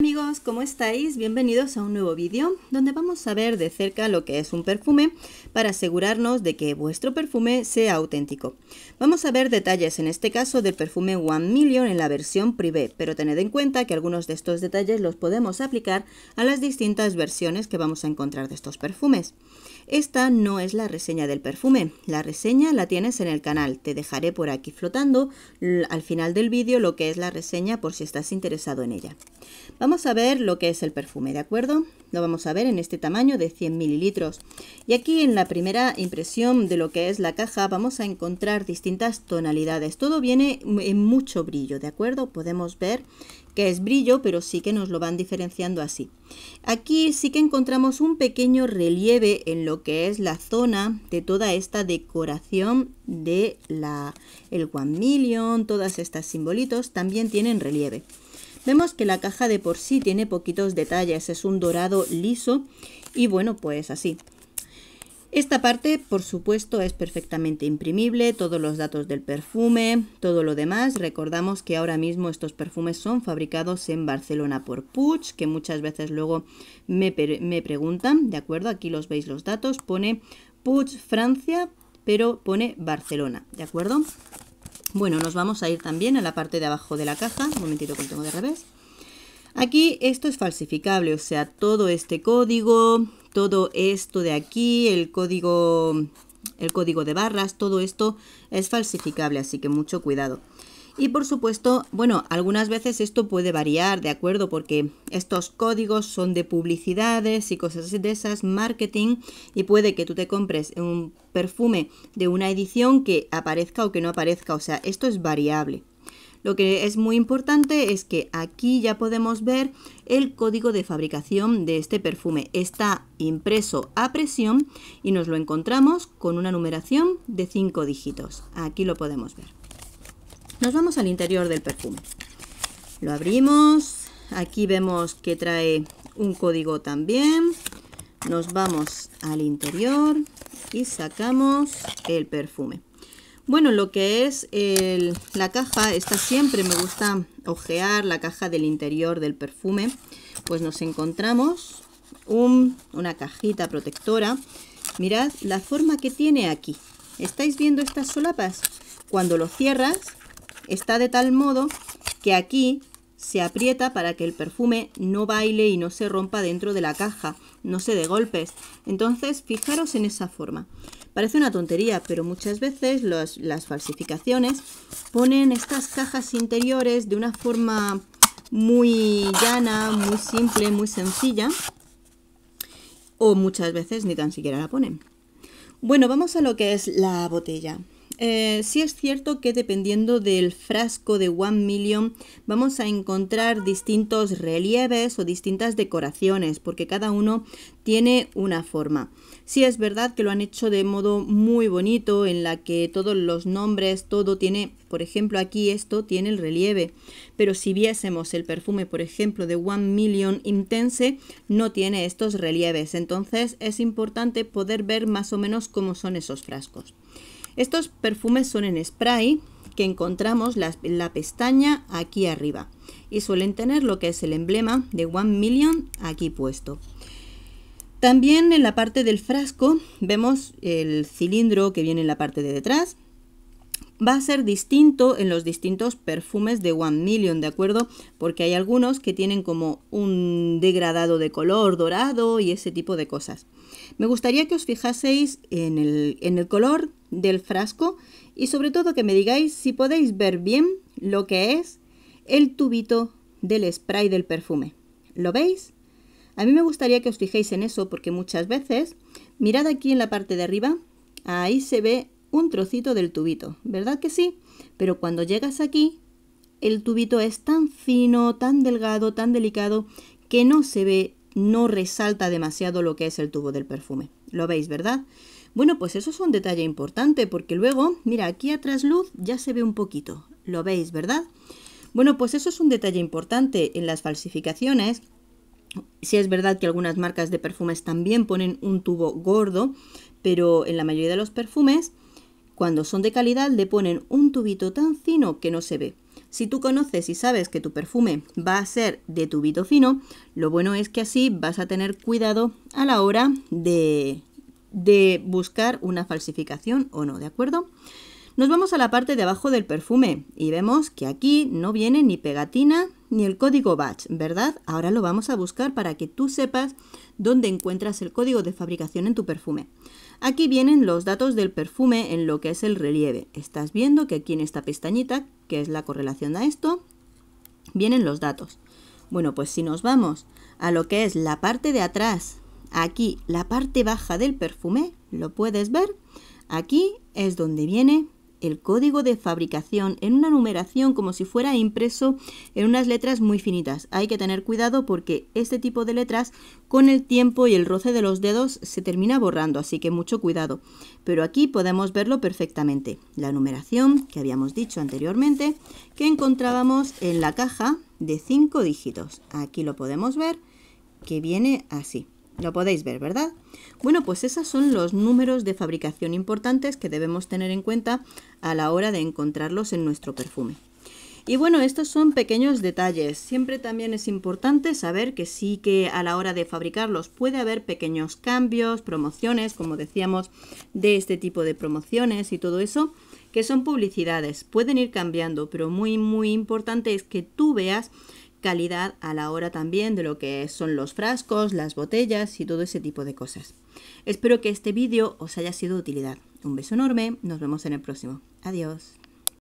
Amigos, ¿cómo estáis? Bienvenidos a un nuevo vídeo donde vamos a ver de cerca lo que es un perfume para asegurarnos de que vuestro perfume sea auténtico. Vamos a ver detalles en este caso del perfume One Million en la versión privé, pero tened en cuenta que algunos de estos detalles los podemos aplicar a las distintas versiones que vamos a encontrar de estos perfumes. Esta no es la reseña del perfume, la reseña la tienes en el canal, te dejaré por aquí flotando al final del vídeo lo que es la reseña por si estás interesado en ella. Vamos a ver lo que es el perfume, ¿de acuerdo? Lo vamos a ver en este tamaño de 100 mililitros. Y aquí en la primera impresión de lo que es la caja vamos a encontrar distintas tonalidades. Todo viene en mucho brillo, ¿de acuerdo? Podemos ver que es brillo, pero sí que nos lo van diferenciando así. Aquí sí que encontramos un pequeño relieve en lo que es la zona de toda esta decoración de la el One Million, todas estas simbolitos también tienen relieve. Vemos que la caja de por sí tiene poquitos detalles, es un dorado liso y bueno, pues así. Esta parte, por supuesto, es perfectamente imprimible, todos los datos del perfume, todo lo demás. Recordamos que ahora mismo estos perfumes son fabricados en Barcelona por Puig, que muchas veces luego me, preguntan, ¿de acuerdo? Aquí los veis los datos, pone Puig Francia, pero pone Barcelona, ¿de acuerdo? Bueno, nos vamos a ir también a la parte de abajo de la caja. Un momentito que tengo de revés. Aquí esto es falsificable, o sea, todo este código, todo esto de aquí, el código, el código de barras, todo esto es falsificable, así que mucho cuidado. Y por supuesto, bueno, algunas veces esto puede variar, ¿de acuerdo? Porque estos códigos son de publicidades y cosas de esas, marketing, y puede que tú te compres un perfume de una edición que aparezca o que no aparezca, o sea, esto es variable. Lo que es muy importante es que aquí ya podemos ver el código de fabricación de este perfume. Está impreso a presión y nos lo encontramos con una numeración de 5 dígitos. Aquí lo podemos ver. Nos vamos al interior del perfume. Lo abrimos. Aquí vemos que trae un código también. Nos vamos al interior y sacamos el perfume. Bueno, lo que es la caja, esta siempre me gusta ojear la caja del interior del perfume. Pues nos encontramos una cajita protectora. Mirad la forma que tiene aquí. ¿Estáis viendo estas solapas? Pues, cuando lo cierras, Está de tal modo que aquí se aprieta para que el perfume no baile y no se rompa dentro de la caja, no se dé golpes. Entonces, fijaros en esa forma. Parece una tontería, pero muchas veces las falsificaciones ponen estas cajas interiores de una forma muy llana, muy simple, muy sencilla, o muchas veces ni tan siquiera la ponen. Bueno, vamos a lo que es la botella. Eh, sí es cierto que dependiendo del frasco de One Million vamos a encontrar distintos relieves o distintas decoraciones, porque cada uno tiene una forma. Sí es verdad que lo han hecho de modo muy bonito, en la que todos los nombres, todo tiene, por ejemplo, aquí esto tiene el relieve, pero si viésemos el perfume, por ejemplo, de One Million Intense, no tiene estos relieves, entonces es importante poder ver más o menos cómo son esos frascos. Estos perfumes son en spray que encontramos en la pestaña aquí arriba y suelen tener lo que es el emblema de One Million aquí puesto. También en la parte del frasco vemos el cilindro que viene en la parte de detrás. Va a ser distinto en los distintos perfumes de One Million, ¿de acuerdo? Porque hay algunos que tienen como un degradado de color dorado y ese tipo de cosas. Me gustaría que os fijaseis en el, en el color del frasco y sobre todo que me digáis si podéis ver bien lo que es el tubito del spray del perfume. ¿Lo veis? A mí me gustaría que os fijéis en eso porque muchas veces, mirad aquí en la parte de arriba, ahí se ve un trocito del tubito, ¿verdad que sí? Pero cuando llegas aquí, el tubito es tan fino, tan delgado, tan delicado, que no se ve, no resalta demasiado lo que es el tubo del perfume. ¿Lo veis, verdad? Bueno, pues eso es un detalle importante porque luego, mira, aquí a trasluz ya se ve un poquito, lo veis, ¿verdad? Bueno, pues eso es un detalle importante en las falsificaciones. Si es verdad que algunas marcas de perfumes también ponen un tubo gordo, pero en la mayoría de los perfumes, cuando son de calidad, le ponen un tubito tan fino que no se ve. Si tú conoces y sabes que tu perfume va a ser de tubito fino, lo bueno es que así vas a tener cuidado a la hora de de buscar una falsificación o no, ¿de acuerdo? Nos vamos a la parte de abajo del perfume y vemos que aquí no viene ni pegatina ni el código batch, ¿verdad? Ahora lo vamos a buscar para que tú sepas dónde encuentras el código de fabricación en tu perfume. Aquí vienen los datos del perfume en lo que es el relieve. Estás viendo que aquí en esta pestañita, que es la correlación a esto, vienen los datos. Bueno, pues si nos vamos a lo que es la parte de atrás Aquí la parte baja del perfume, lo puedes ver. Aquí es donde viene el código de fabricación en una numeración como si fuera impreso en unas letras muy finitas. Hay que tener cuidado porque este tipo de letras con el tiempo y el roce de los dedos se termina borrando, así que mucho cuidado. Pero aquí podemos verlo perfectamente. La numeración que habíamos dicho anteriormente que encontrábamos en la caja de 5 dígitos. Aquí lo podemos ver que viene así. Lo podéis ver, ¿verdad? Bueno, pues esos son los números de fabricación importantes que debemos tener en cuenta a la hora de encontrarlos en nuestro perfume. Y bueno, estos son pequeños detalles. Siempre también es importante saber que sí que a la hora de fabricarlos puede haber pequeños cambios, promociones, como decíamos, de este tipo de promociones y todo eso, que son publicidades. Pueden ir cambiando, pero muy, muy importante es que tú veas calidad a la hora también de lo que son los frascos, las botellas y todo ese tipo de cosas. Espero que este vídeo os haya sido de utilidad. Un beso enorme, nos vemos en el próximo. Adiós.